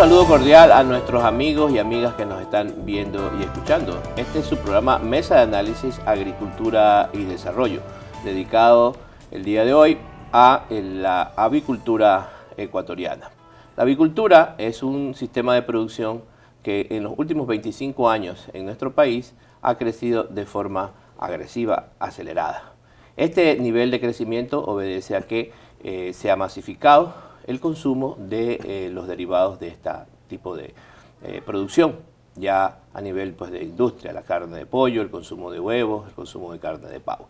saludo cordial a nuestros amigos y amigas que nos están viendo y escuchando. Este es su programa Mesa de Análisis Agricultura y Desarrollo, dedicado el día de hoy a la avicultura ecuatoriana. La avicultura es un sistema de producción que en los últimos 25 años en nuestro país ha crecido de forma agresiva, acelerada. Este nivel de crecimiento obedece a que eh, se ha masificado el consumo de eh, los derivados de este tipo de eh, producción, ya a nivel pues, de industria, la carne de pollo, el consumo de huevos, el consumo de carne de pavo.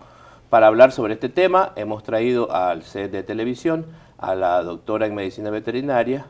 Para hablar sobre este tema hemos traído al set de televisión a la doctora en medicina veterinaria,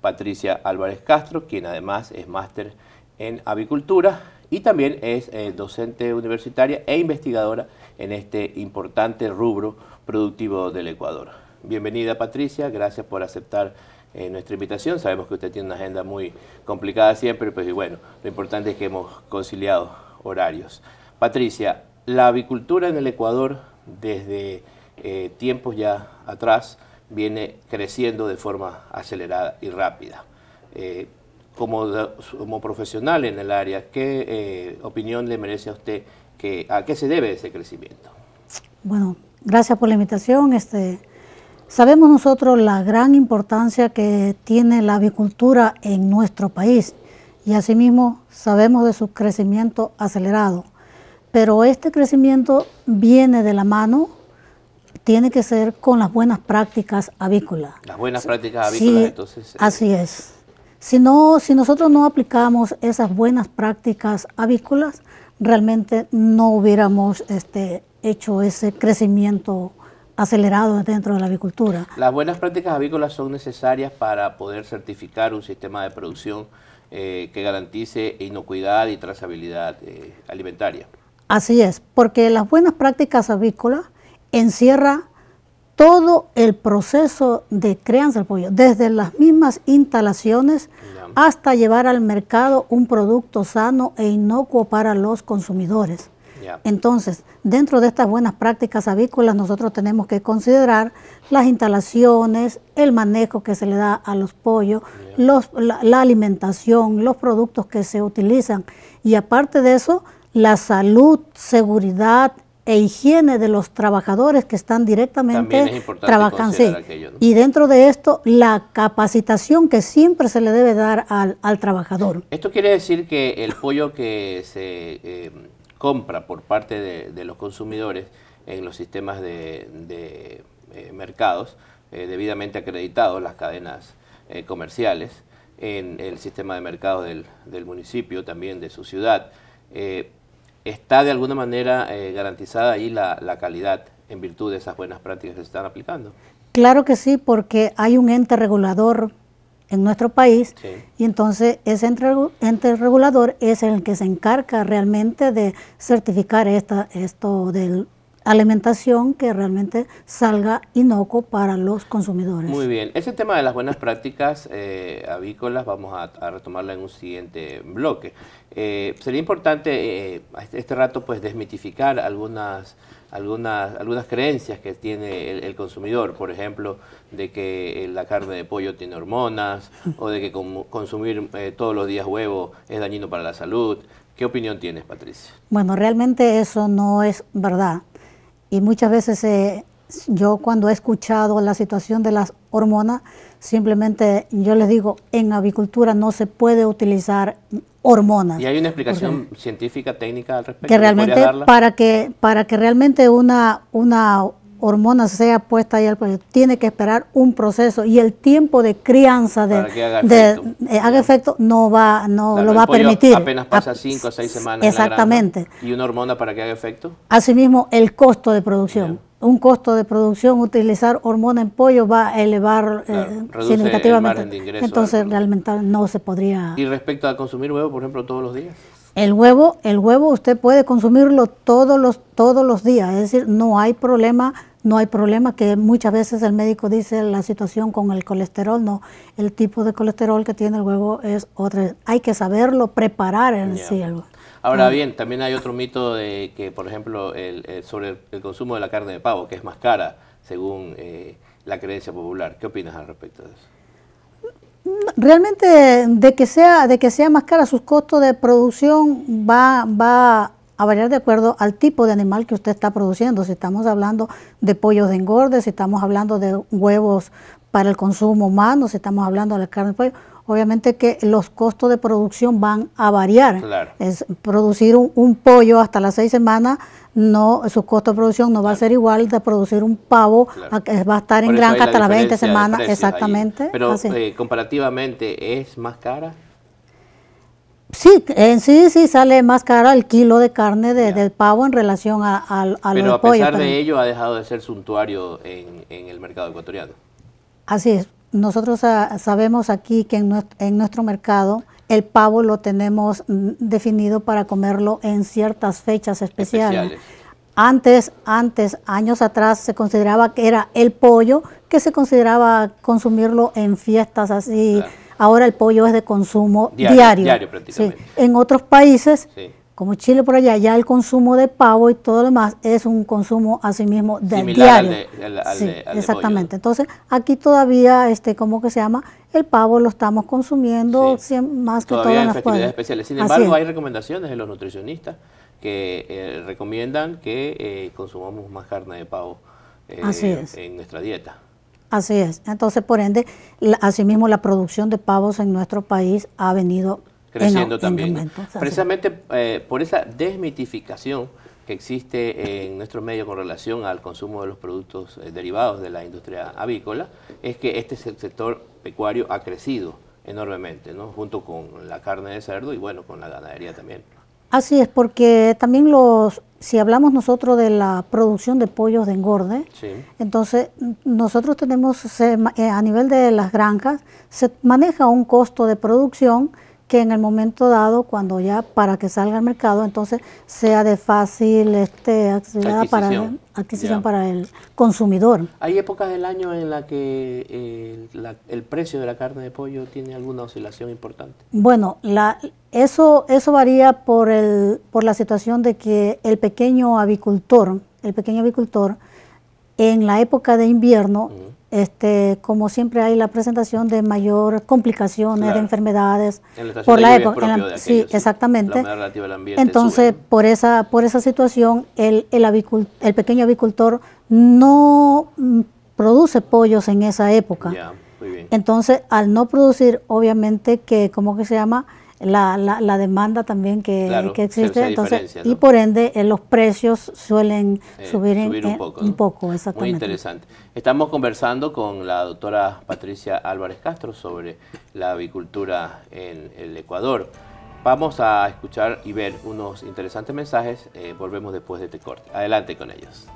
Patricia Álvarez Castro, quien además es máster en avicultura y también es eh, docente universitaria e investigadora en este importante rubro productivo del Ecuador. Bienvenida Patricia, gracias por aceptar eh, nuestra invitación. Sabemos que usted tiene una agenda muy complicada siempre, pero pues, bueno, lo importante es que hemos conciliado horarios. Patricia, la avicultura en el Ecuador desde eh, tiempos ya atrás viene creciendo de forma acelerada y rápida. Eh, como, profesional en el área, ¿qué opinión le merece a usted? Que, ¿A qué se debe ese crecimiento? Bueno, gracias por la invitación. Este, Sabemos nosotros la gran importancia que tiene la avicultura en nuestro país y asimismo sabemos de su crecimiento acelerado. Pero este crecimiento viene de la mano, tiene que ser con las buenas prácticas avícolas. Las buenas prácticas avícolas, entonces. Eh, así es. Si, no, si nosotros no aplicamos esas buenas prácticas avícolas, realmente no hubiéramos este, hecho ese crecimiento acelerado dentro de la avicultura. Las buenas prácticas avícolas son necesarias para poder certificar un sistema de producción eh, que garantice inocuidad y trazabilidad eh, alimentaria. Así es, porque las buenas prácticas avícolas encierra todo el proceso de crianza del pollo, desde las mismas instalaciones hasta llevar al mercado un producto sano e inocuo para los consumidores. Entonces, dentro de estas buenas prácticas avícolas, nosotros tenemos que considerar las instalaciones, el manejo que se le da a los pollos, la, alimentación, los productos que se utilizan y aparte de eso, la salud, seguridad, e higiene de los trabajadores que están directamente trabajando. Y dentro de esto, la capacitación que siempre se le debe dar al, trabajador. Esto quiere decir que el pollo que se eh, compra por parte de, los consumidores en los sistemas de, eh, mercados eh, debidamente acreditados, las cadenas eh, comerciales, en el sistema de mercado del, municipio, también de su ciudad. está de alguna manera garantizada ahí la, la calidad en virtud de esas buenas prácticas que se están aplicando. Claro que sí, porque hay un ente regulador en nuestro país y entonces ese ente, regulador es el que se encarga realmente de certificar esta, esto de alimentación que realmente salga inocuo para los consumidores. Muy bien, ese tema de las buenas prácticas eh, avícolas vamos a, retomarla en un siguiente bloque. Eh, sería importante eh, este, este rato pues desmitificar algunas algunas, algunas creencias que tiene el, consumidor, por ejemplo, de que eh, la carne de pollo tiene hormonas o de que consumir eh, todos los días huevo es dañino para la salud. ¿Qué opinión tienes, Patricia? Bueno, realmente eso no es verdad. Y muchas veces se eh, yo cuando he escuchado la situación de las hormonas, simplemente yo les digo, en avicultura no se puede utilizar hormonas. ¿Y hay una explicación científica, técnica al respecto? Que realmente, para que, para que realmente una, una hormona sea puesta ahí al proyecto, tiene que esperar un proceso y el tiempo de crianza de, haga, efecto. Eh, haga efecto no va no lo va a permitir. Apenas pasa 5 o 6 semanas. Exactamente. ¿Y una hormona para que haga efecto? Asimismo, el costo de producción un costo de producción, utilizar hormona en pollo va a elevar eh, significativamente. Entonces realmente no se podría. Y respecto a consumir huevo, por ejemplo, todos los días. El huevo, el huevo usted puede consumirlo todos los todos los días, es decir, no hay problema, no hay problema que muchas veces el médico dice la situación con el colesterol, no, el tipo de colesterol que tiene el huevo es otra, hay que saberlo preparar en sí el huevo. Ahora mm. bien, también hay otro mito de que, por ejemplo, sobre el, consumo de la carne de pavo, que es más cara, según eh, la creencia popular. ¿Qué opinas al respecto de eso? Realmente, de que sea, de que sea más cara, sus costos de producción va, va a variar de acuerdo al tipo de animal que usted está produciendo. Si estamos hablando de pollos de engorde, si estamos hablando de huevos para el consumo humano, si estamos hablando de la carne de pollo obviamente que los costos de producción van a variar. producir un, pollo hasta las seis semanas, no su costo de producción no va a ser igual de producir un pavo, va a estar en granja hasta las 20 semanas, exactamente. Pero eh, comparativamente, ¿es más cara? Sí, en sí sí sale más cara el kilo de carne del pavo en relación al pollo. Pero a pesar de ello ha dejado de ser suntuario en el mercado ecuatoriano. Así es, nosotros ah, sabemos aquí que en nuestro, mercado el pavo lo tenemos mm, definido para comerlo en ciertas fechas especiales. Antes, antes, años atrás, se consideraba que era el pollo, que se consideraba consumirlo en fiestas así. Ahora el pollo es de consumo diario. diario. prácticamente. En otros países como Chile por allá, ya el consumo de pavo y todo lo demás es un consumo asimismo diario. de, al, exactamente. Entonces, aquí todavía, este, ¿cómo que se llama? El pavo lo estamos consumiendo más que todavía todo en las festividades especiales. Sin embargo, hay recomendaciones de los nutricionistas que eh, recomiendan que eh, consumamos más carne de pavo eh, en nuestra dieta. Así es. Entonces, por ende, asimismo, la producción de pavos en nuestro país ha venido creciendo también. Precisamente eh, por esa desmitificación que existe en nuestro medio con relación al consumo de los productos eh, derivados de la industria avícola, es que este sector pecuario ha crecido enormemente, ¿no? junto con la carne de cerdo y bueno, con la ganadería también. Así es, porque también los, si hablamos nosotros de la producción de pollos de engorde, entonces nosotros tenemos, eh, a nivel de las granjas, se maneja un costo de producción en el momento dado, cuando ya para que salga al mercado, entonces sea de fácil este, acceso para, el, adquisición para el consumidor. ¿Hay épocas del año en la que eh, el precio de la carne de pollo tiene alguna oscilación importante? Bueno, la, eso, eso varía por, el, por la situación de que el pequeño avicultor, el pequeño avicultor, en la época de invierno, este, como siempre hay la presentación de mayor complicaciones, de enfermedades por la época. sí, exactamente. La ambiente, Entonces, por esa por esa situación, el, el, el, pequeño avicultor no mm, produce pollos en esa época. Entonces, al no producir, obviamente que, ¿cómo que se llama? la, la, demanda también que, existe. Entonces, Y por ende, eh, los precios suelen eh, subir, un eh, poco. Muy interesante. Estamos conversando con la doctora Patricia Álvarez Castro sobre la avicultura en el Ecuador. Vamos a escuchar y ver unos interesantes mensajes. volvemos después de este corte. Adelante con ellos.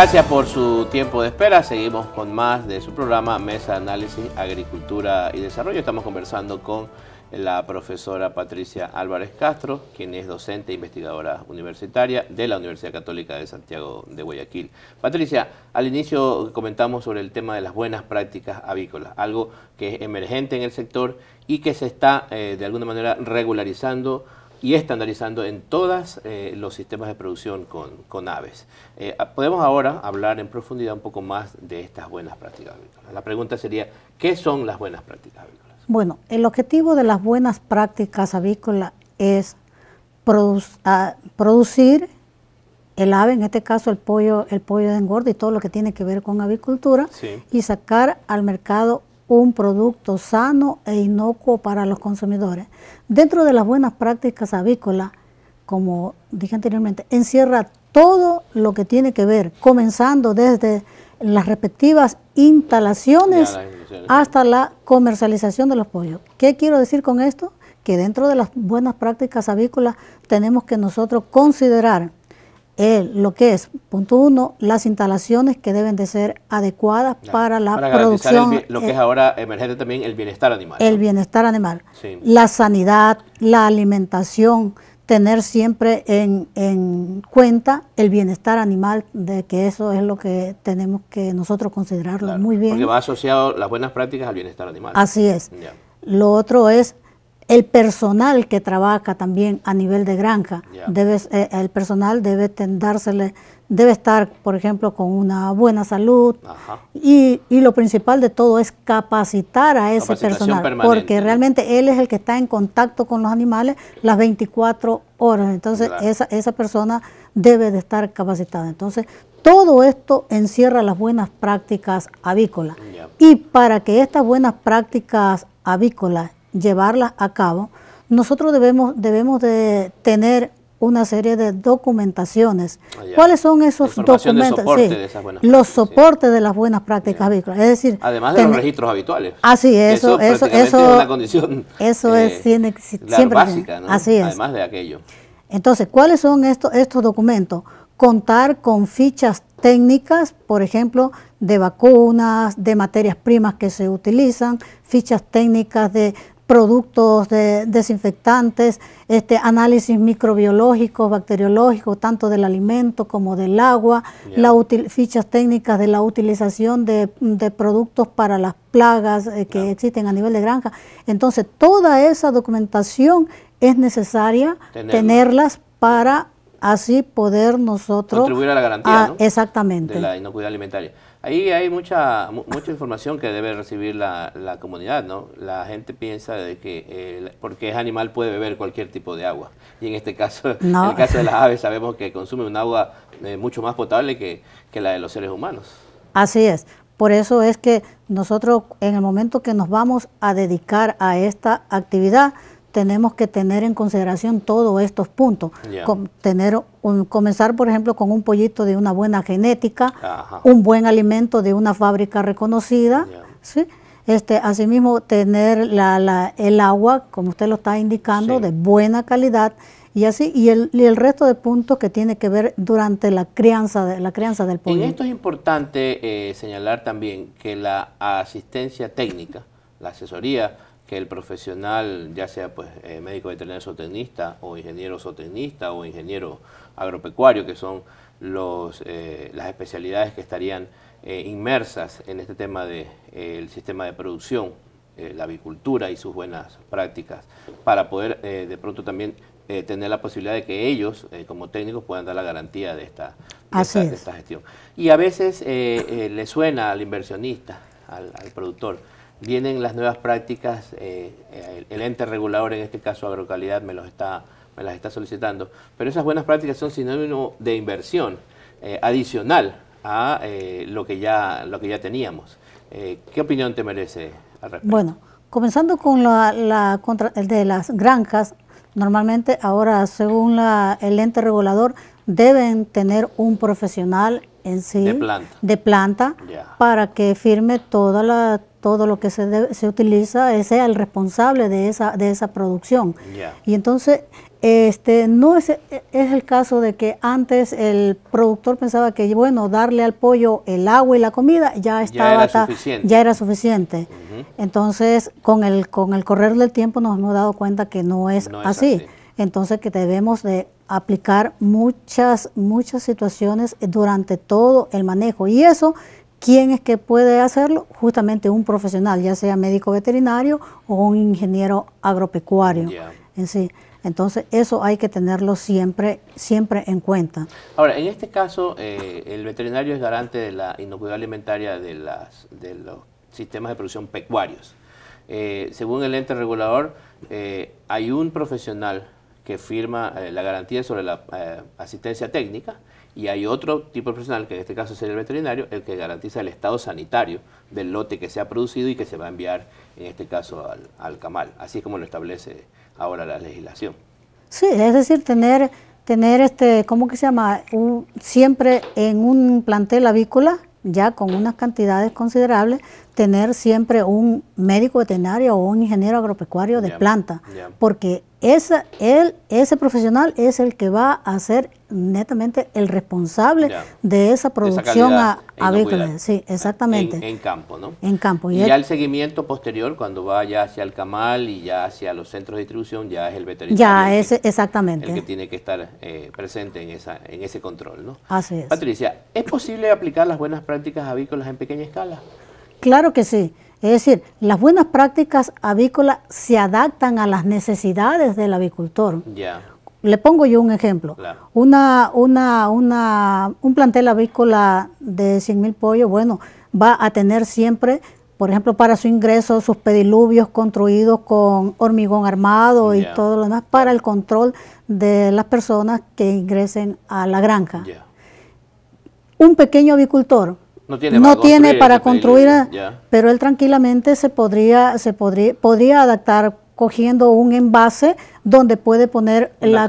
gracias por su tiempo de espera. Seguimos con más de su programa Mesa de Análisis Agricultura y Desarrollo. Estamos conversando con la profesora Patricia Álvarez Castro, quien es docente e investigadora universitaria de la Universidad Católica de Santiago de Guayaquil. Patricia, al inicio comentamos sobre el tema de las buenas prácticas avícolas, algo que es emergente en el sector y que se está eh, de alguna manera regularizando y estandarizando en todos eh, los sistemas de producción con, aves. Eh, podemos ahora hablar en profundidad un poco más de estas buenas prácticas avícolas. La pregunta sería, ¿qué son las buenas prácticas avícolas? Bueno, el objetivo de las buenas prácticas avícolas es producir el ave, en este caso el pollo, el pollo de engorda y todo lo que tiene que ver con avicultura, y sacar al mercado un producto sano e inocuo para los consumidores. Dentro de las buenas prácticas avícolas, como dije anteriormente, encierra todo lo que tiene que ver, comenzando desde las respectivas instalaciones hasta la comercialización de los pollos. ¿Qué quiero decir con esto? Que dentro de las buenas prácticas avícolas tenemos que nosotros considerar lo que es, punto uno, las instalaciones que deben de ser adecuadas para la para producción. lo que es eh, ahora emergente también el bienestar animal. El bienestar animal. La sanidad, la alimentación, tener siempre en, cuenta el bienestar animal, de que eso es lo que tenemos que nosotros considerarlo muy bien. Porque va asociado las buenas prácticas al bienestar animal. Así es. Lo otro es el personal que trabaja también a nivel de granja, eh, el personal debe tendársele, debe estar, por ejemplo, con una buena salud. Y, lo principal de todo es capacitar a ese personal, porque realmente él es el que está en contacto con los animales las 24 horas. Entonces, esa, persona debe de estar capacitada. Entonces, todo esto encierra las buenas prácticas avícolas. Y para que estas buenas prácticas avícolas llevarlas a cabo, nosotros debemos, debemos de tener una serie de documentaciones. Ah, ¿Cuáles son esos documentos? los soportes de las buenas prácticas Es decir, además de los registros habituales. Así es, eso eso eso es una condición. Eso es eh, tiene, básica, Así es. Además de aquello. Entonces, ¿cuáles son estos estos documentos? Contar con fichas técnicas, por ejemplo, de vacunas, de materias primas que se utilizan, fichas técnicas de, productos de desinfectantes, este, análisis microbiológico, bacteriológico, tanto del alimento como del agua, fichas técnicas de la utilización de, productos para las plagas eh, que existen a nivel de granja. Entonces, toda esa documentación es necesaria tenerlas para así poder nosotros... Contribuir a la garantía, ah, Exactamente. De la inocuidad alimentaria. Ahí hay mucha mucha información que debe recibir la, comunidad, ¿no? La gente piensa de que eh, porque es animal puede beber cualquier tipo de agua. Y en este caso, en el caso de las aves, sabemos que consume un agua eh, mucho más potable que la de los seres humanos. Así es. Por eso es que nosotros en el momento que nos vamos a dedicar a esta actividad, tenemos que tener en consideración todos estos puntos. tener comenzar, por ejemplo, con un pollito de una buena genética, un buen alimento de una fábrica reconocida, ¿sí? Este, asimismo, tener el agua, como usted lo está indicando, de buena calidad y así y el, resto de puntos que tiene que ver durante la crianza de, la crianza del pollo. En esto es importante eh, señalar también que la asistencia técnica, la asesoría que el profesional, ya sea pues eh, médico veterinario zootecnista o ingeniero zootecnista o ingeniero agropecuario, que son los, eh, las especialidades que estarían eh, inmersas en este tema del de, eh, el sistema de producción, la avicultura y sus buenas prácticas, para poder de pronto también tener la posibilidad de que ellos, como técnicos, puedan dar la garantía de esta, de esta, gestión. Y a veces le suena al inversionista, al productor, vienen las nuevas prácticas, eh, eh, el, ente regulador, en este caso Agrocalidad, me, los está, me las está solicitando, pero esas buenas prácticas son sinónimo de inversión eh, adicional a lo, que ya, lo que ya teníamos. ¿Qué opinión te merece al respecto? Bueno, comenzando con la, el de las granjas, normalmente ahora según el ente regulador deben tener un profesional en sí de planta, para que firme toda la todo lo que se, se utiliza sea el responsable de esa, de esa producción. Y entonces, este, no es, es el caso de que antes el productor pensaba que, bueno, darle al pollo el agua y la comida ya estaba, ya era suficiente. Entonces, con el, con el correr del tiempo nos hemos dado cuenta que no es, así. es así. Entonces, que debemos de aplicar muchas, muchas situaciones durante todo el manejo. Y eso ¿Quién es que puede hacerlo? Justamente un profesional, ya sea médico veterinario o un ingeniero agropecuario en sí. Entonces, eso hay que tenerlo siempre, siempre en cuenta. Ahora, en este caso, eh, el veterinario es garante de la inocuidad alimentaria de, los sistemas de producción pecuarios. Eh, según el ente regulador, eh, hay un profesional que firma la garantía sobre la asistencia técnica y hay otro tipo de personal, que en este caso sería el veterinario, el que garantiza el estado sanitario del lote que se ha producido y que se va a enviar, en este caso, al, camal. Así es como lo establece ahora la legislación. Sí, es decir, tener, tener este, ¿cómo que se llama? siempre en un plantel avícola, ya con unas cantidades considerables, tener siempre un médico veterinario o un ingeniero agropecuario de planta, porque esa, él, ese profesional es el que va a ser netamente el responsable de esa producción avícola. Sí, exactamente. En, campo, ¿no? En campo. Y, ya el seguimiento posterior, cuando va ya hacia el camal y ya hacia los centros de distribución, ya es el veterinario. Ya, es exactamente. El que tiene que estar eh, presente en, esa, en ese control, ¿no? Así es. Patricia, ¿es posible aplicar las buenas prácticas avícolas en pequeña escala? Claro que sí. Es decir, las buenas prácticas avícolas se adaptan a las necesidades del avicultor. Le pongo yo un ejemplo. Una, una, una, un plantel avícola de 100.000 pollos, bueno, va a tener siempre, por ejemplo, para su ingreso, sus pedilubios construidos con hormigón armado y todo lo demás para el control de las personas que ingresen a la granja. Un pequeño avicultor no tiene, para, construir, pero él tranquilamente se podría, se podría, podría adaptar cogiendo un envase donde puede poner la,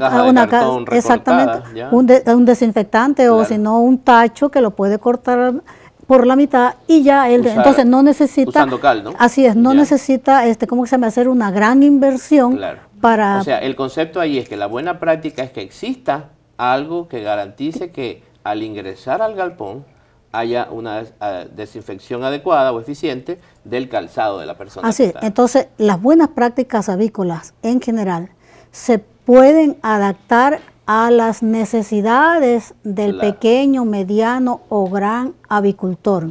exactamente un, desinfectante o si no un tacho que lo puede cortar por la mitad y ya él entonces no necesita así es no necesita este cómo se llama hacer una gran inversión para o sea el concepto ahí es que la buena práctica es que exista algo que garantice que al ingresar al galpón haya una eh, desinfección adecuada o eficiente del calzado de la persona. Así es, entonces las buenas prácticas avícolas en general se pueden adaptar a las necesidades del pequeño, mediano o gran avicultor.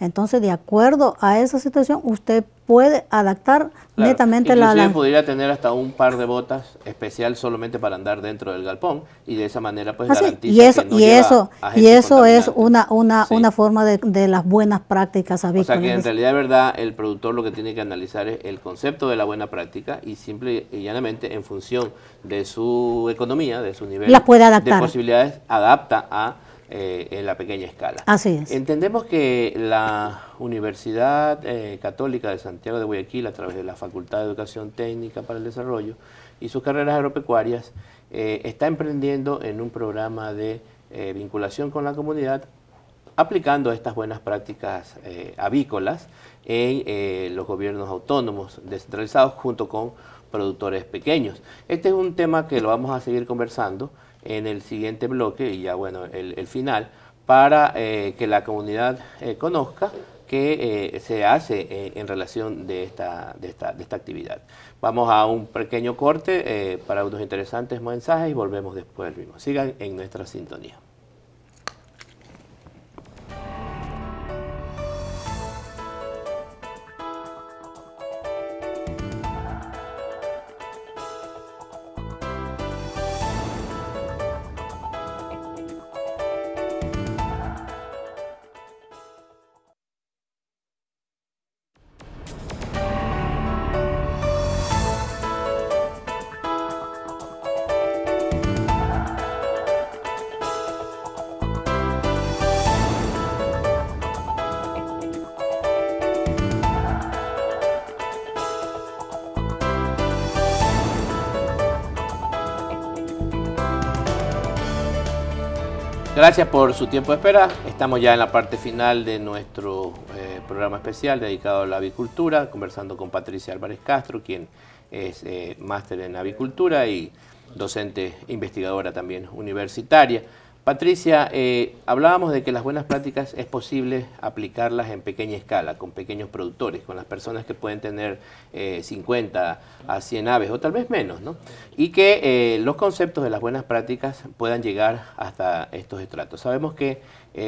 Entonces, de acuerdo a esa situación, usted puede adaptar netamente la... Inclusive podría tener hasta un par de botas especial solamente para andar dentro del galpón y de esa manera pues garantiza y eso, y eso, y eso es una, una, una forma de, las buenas prácticas avícolas. O sea que en realidad, verdad, el productor lo que tiene que analizar es el concepto de la buena práctica y simple y llanamente en función de su economía, de su nivel puede adaptar. de posibilidades, adapta a eh, en la pequeña escala. Así Entendemos que la Universidad eh, Católica de Santiago de Guayaquil, a través de la Facultad de Educación Técnica para el Desarrollo y sus carreras agropecuarias, eh, está emprendiendo en un programa de vinculación con la comunidad aplicando estas buenas prácticas avícolas en los gobiernos autónomos descentralizados junto con productores pequeños. Este es un tema que lo vamos a seguir conversando en el siguiente bloque y ya bueno, el, final, para eh, que la comunidad eh, conozca qué eh, se hace en relación de esta, de, esta, actividad. Vamos a un pequeño corte para unos interesantes mensajes y volvemos después mismo. Sigan en nuestra sintonía. Gracias por su tiempo de espera. Estamos ya en la parte final de nuestro eh, programa especial dedicado a la avicultura, conversando con Patricia Álvarez Castro, quien es eh, máster en avicultura y docente e investigadora también universitaria. Patricia, eh, hablábamos de que las buenas prácticas es posible aplicarlas en pequeña escala, con pequeños productores, con las personas que pueden tener 50 eh, a 100 aves o tal vez menos, ¿no? Y que eh, los conceptos de las buenas prácticas puedan llegar hasta estos estratos. Sabemos que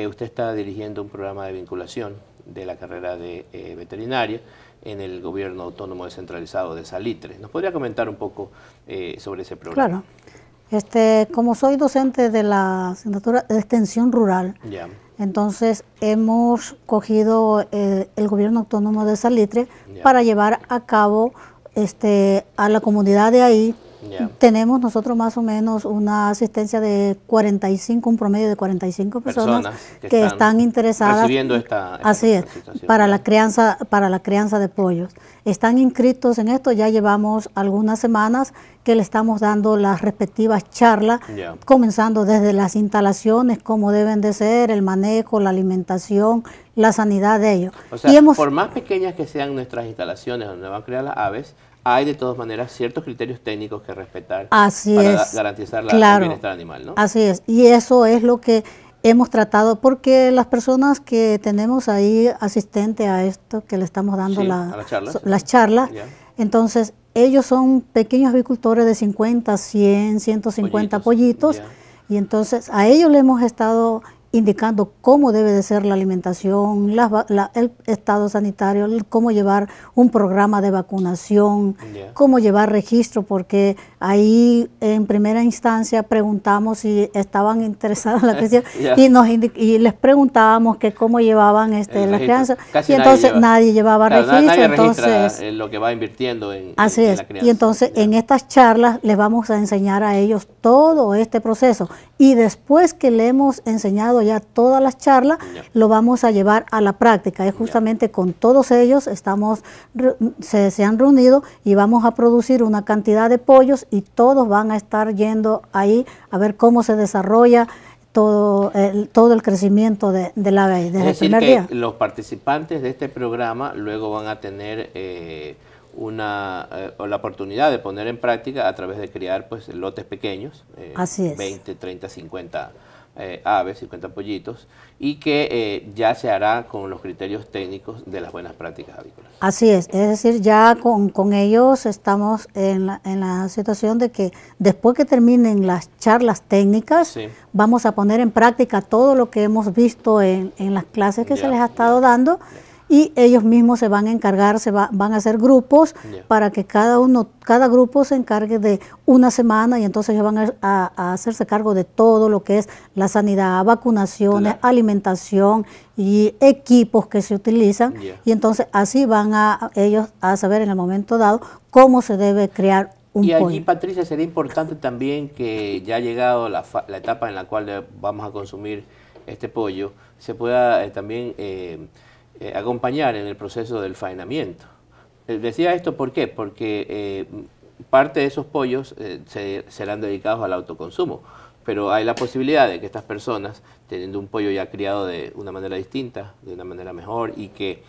usted está dirigiendo un programa de vinculación de la carrera de veterinaria en el gobierno autónomo descentralizado de Salitre. ¿Nos podría comentar un poco sobre ese programa? Claro. Este, como soy docente de la asignatura de extensión rural, entonces hemos cogido eh, el gobierno autónomo de Salitre para llevar a cabo este, a la comunidad de ahí tenemos nosotros más o menos una asistencia de 45, un promedio de 45 personas, que, están, interesadas. así para la, crianza, para la crianza de pollos. Están inscritos en esto, ya llevamos algunas semanas que le estamos dando las respectivas charlas, comenzando desde las instalaciones, cómo deben de ser, el manejo, la alimentación, la sanidad de ellos. O sea, por más pequeñas que sean nuestras instalaciones donde van a criar las aves, hay de todas maneras ciertos criterios técnicos que respetar para garantizar la, bienestar animal, ¿no? Así es, y eso es lo que hemos tratado, porque las personas que tenemos ahí asistente a esto, que le estamos dando las charlas, entonces ellos son pequeños avicultores de 50, 100, 150 pollitos, y entonces a ellos le hemos estado indicando cómo debe de ser la alimentación, el estado sanitario, cómo llevar un programa de vacunación, cómo llevar registro, porque Ahí en primera instancia preguntamos si estaban interesados en la crianza y, nos y les preguntábamos que cómo llevaban este, la crianza y entonces nadie, llevaba registro. entonces, lo que va invirtiendo en, así en, Así es. Y entonces en estas charlas les vamos a enseñar a ellos todo este proceso. Y después que le hemos enseñado ya todas las charlas, lo vamos a llevar a la práctica. Es justamente con todos ellos estamos, se han reunido y vamos a producir una cantidad de pollos y todos van a estar yendo ahí a ver cómo se desarrolla todo el, todo el crecimiento de, de la es decir que Los participantes de este programa luego van a tener eh, una eh, la oportunidad de poner en práctica a través de crear pues lotes pequeños, 20, 30, 50 eh, aves, 50 pollitos, y que eh, ya se hará con los criterios técnicos de las buenas prácticas avícolas. Así es, es decir, ya con, ellos estamos en la, en la, situación de que después que terminen las charlas técnicas, vamos a poner en práctica todo lo que hemos visto en, las clases que se les ha estado dando y ellos mismos se van a encargar, se van a hacer grupos para que cada uno, cada grupo se encargue de una semana y entonces ellos van a, hacerse cargo de todo lo que es la sanidad, vacunaciones, alimentación y equipos que se utilizan y entonces así van a ellos a saber en el momento dado cómo se debe crear un y Patricia, sería importante también que ya ha llegado la, etapa en la cual vamos a consumir este pollo, se pueda eh, también eh, eh, acompañar en el proceso del faenamiento. Eh, decía esto ¿por qué? Porque eh, parte de esos pollos serán dedicados al autoconsumo, pero hay la posibilidad de que estas personas, teniendo un pollo ya criado de una manera distinta, de una manera mejor y que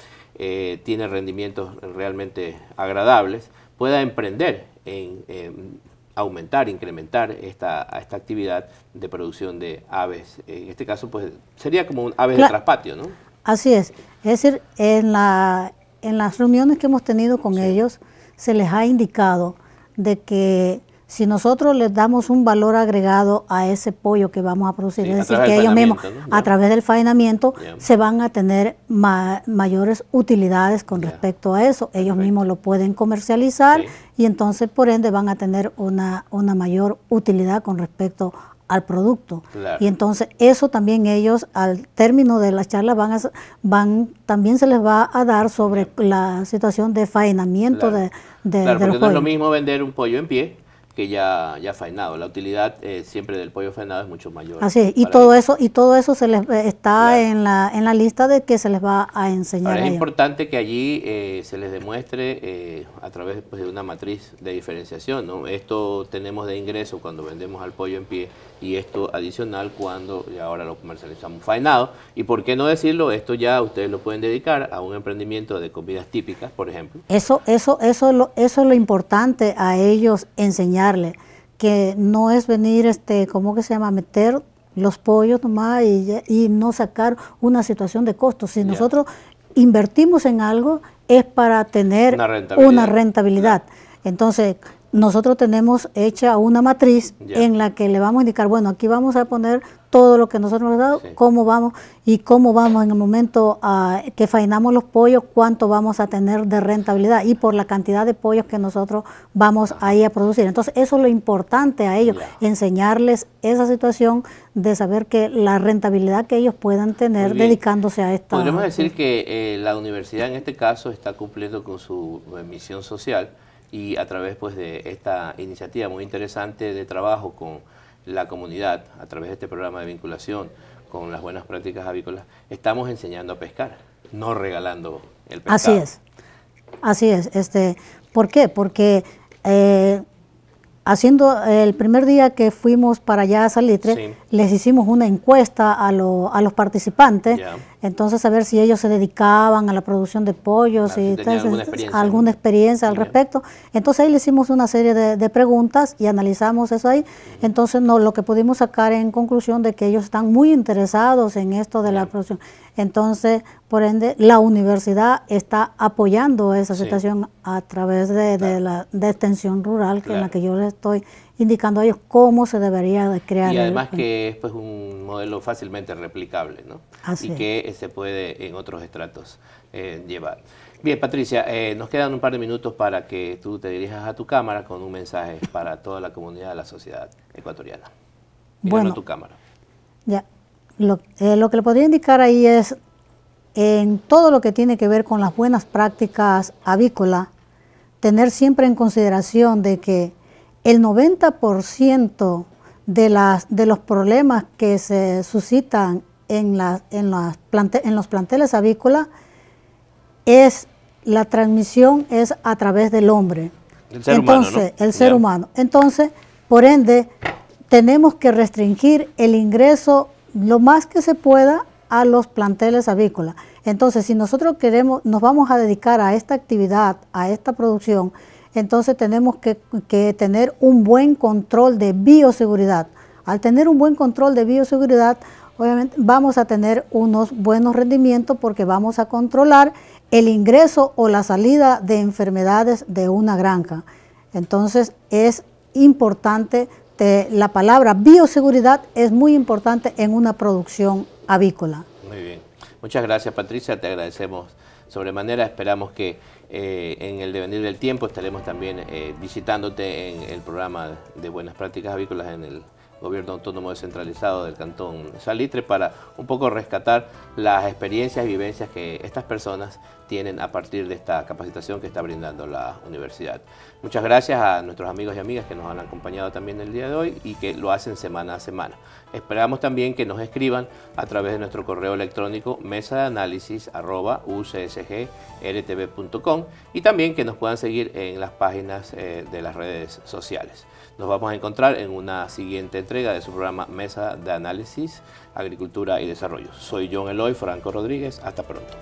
tiene rendimientos realmente agradables, pueda emprender en aumentar, incrementar esta, esta actividad de producción de aves. En este caso, pues sería como un ave de traspatio, ¿no? Así es. Es decir, en, la, en las reuniones que hemos tenido con ellos, se les ha indicado de que si nosotros les damos un valor agregado a ese pollo que vamos a producir, es decir, que ellos mismos, a través del faenamiento, se van a tener mayores utilidades con respecto a eso. Ellos mismos lo pueden comercializar y entonces, por ende, van a tener una, mayor utilidad con respecto a al producto. Y entonces eso también ellos al término de la charla van a, van también se les va a dar sobre la situación de faenamiento de, de no es lo mismo vender un pollo en pie que ya, ya faenado. La utilidad eh, siempre del pollo faenado es mucho mayor. Así es, y todo eso, y todo eso se les eh, está en, la, en la lista de que se les va a enseñar. es importante que allí eh, se les demuestre a través pues, de una matriz de diferenciación. ¿no? Esto tenemos de ingreso cuando vendemos al pollo en pie y esto adicional cuando ahora lo comercializamos faenado. Y por qué no decirlo, esto ya ustedes lo pueden dedicar a un emprendimiento de comidas típicas, por ejemplo. Eso, eso, eso, eso es lo importante a ellos enseñar que no es venir, este, ¿cómo que se llama?, meter los pollos nomás y, y no sacar una situación de costo. Si nosotros invertimos en algo es para tener una rentabilidad. Una rentabilidad. Entonces, nosotros tenemos hecha una matriz en la que le vamos a indicar, bueno, aquí vamos a poner todo lo que nosotros hemos dado, cómo vamos y cómo vamos en el momento ah, que faenamos los pollos, cuánto vamos a tener de rentabilidad y por la cantidad de pollos que nosotros vamos ahí a producir. Entonces, eso es lo importante a ellos, enseñarles esa situación de saber que la rentabilidad que ellos puedan tener dedicándose a esta... Podríamos decir que eh, la universidad en este caso está cumpliendo con su eh, misión social y a través pues, de esta iniciativa muy interesante de trabajo con la comunidad, a través de este programa de vinculación con las buenas prácticas avícolas, estamos enseñando a pescar, no regalando el pescado. Así es, así es. Este, ¿Por qué? Porque eh, haciendo el primer día que fuimos para allá a Salitre, les hicimos una encuesta a, a los participantes. Entonces, a ver si ellos se dedicaban a la producción de pollos y si alguna, experiencia, al respecto. Entonces, ahí le hicimos una serie de, preguntas y analizamos eso ahí. Entonces, no, lo que pudimos sacar en conclusión de que ellos están muy interesados en esto de la producción. Entonces, por ende, la universidad está apoyando esa situación a través de, la extensión rural, que en la que yo le estoy indicando a ellos cómo se debería crear. Y además que es pues, un modelo fácilmente replicable, ¿no? Así y que eh, se puede en otros estratos eh, llevar. Bien, Patricia, eh, nos quedan un par de minutos para que tú te dirijas a tu cámara con un mensaje para toda la comunidad de la sociedad ecuatoriana. bueno, tu cámara. Ya, lo, lo que le podría indicar ahí es en todo lo que tiene que ver con las buenas prácticas avícola, tener siempre en consideración de que el 90% de, las, de los problemas que se suscitan en, en, los planteles avícolas es la transmisión es a través del hombre. El ser Entonces, humano, el ser humano. Entonces, por ende, tenemos que restringir el ingreso lo más que se pueda a los planteles avícolas. Entonces, si nosotros queremos, nos vamos a dedicar a esta actividad, a esta producción, entonces tenemos que, tener un buen control de bioseguridad. Al tener un buen control de bioseguridad, obviamente vamos a tener unos buenos rendimientos porque vamos a controlar el ingreso o la salida de enfermedades de una granja. Entonces es importante, la palabra bioseguridad es muy importante en una producción avícola. Muy bien. Muchas gracias Patricia, te agradecemos sobremanera, esperamos que eh, en el devenir del tiempo estaremos también eh, visitándote en el programa de Buenas Prácticas Avícolas en el gobierno autónomo descentralizado del Cantón Salitre para un poco rescatar las experiencias y vivencias que estas personas tienen a partir de esta capacitación que está brindando la universidad. Muchas gracias a nuestros amigos y amigas que nos han acompañado también el día de hoy y que lo hacen semana a semana. Esperamos también que nos escriban a través de nuestro correo electrónico mesa de análisis y también que nos puedan seguir en las páginas eh, de las redes sociales. Nos vamos a encontrar en una siguiente entrega de su programa Mesa de Análisis, Agricultura y Desarrollo. Soy John Eloy Franco Rodríguez. Hasta pronto.